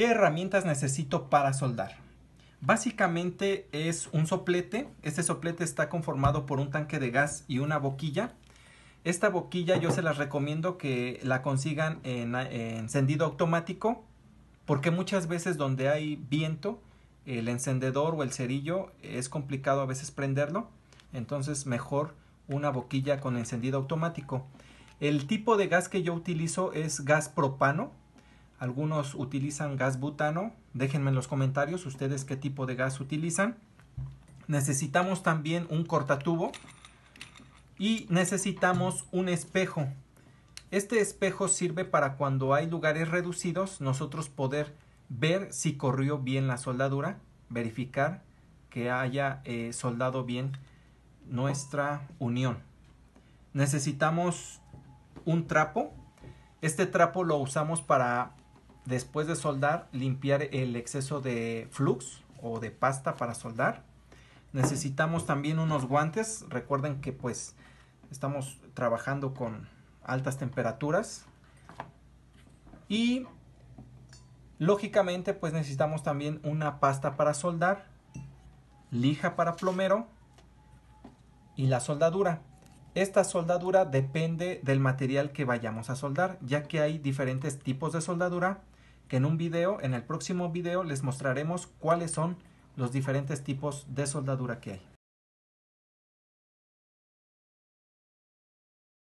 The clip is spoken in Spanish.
¿Qué herramientas necesito para soldar? Básicamente es un soplete. Este soplete está conformado por un tanque de gas y una boquilla. Esta boquilla yo se las recomiendo que la consigan en, encendido automático porque muchas veces donde hay viento el encendedor o el cerillo es complicado a veces prenderlo. Entonces mejor una boquilla con encendido automático. El tipo de gas que yo utilizo es gas propano algunos utilizan gas butano. Déjenme en los comentarios ustedes qué tipo de gas utilizan. Necesitamos también un cortatubo y necesitamos un espejo. Este espejo sirve para cuando hay lugares reducidos nosotros poder ver si corrió bien la soldadura, verificar que haya eh, soldado bien nuestra unión. Necesitamos un trapo. Este trapo lo usamos para después de soldar, limpiar el exceso de flux o de pasta para soldar. Necesitamos también unos guantes. Recuerden que pues estamos trabajando con altas temperaturas. Y lógicamente pues necesitamos también una pasta para soldar, lija para plomero y la soldadura. Esta soldadura depende del material que vayamos a soldar, ya que hay diferentes tipos de soldadura que en un video, en el próximo video les mostraremos cuáles son los diferentes tipos de soldadura que hay.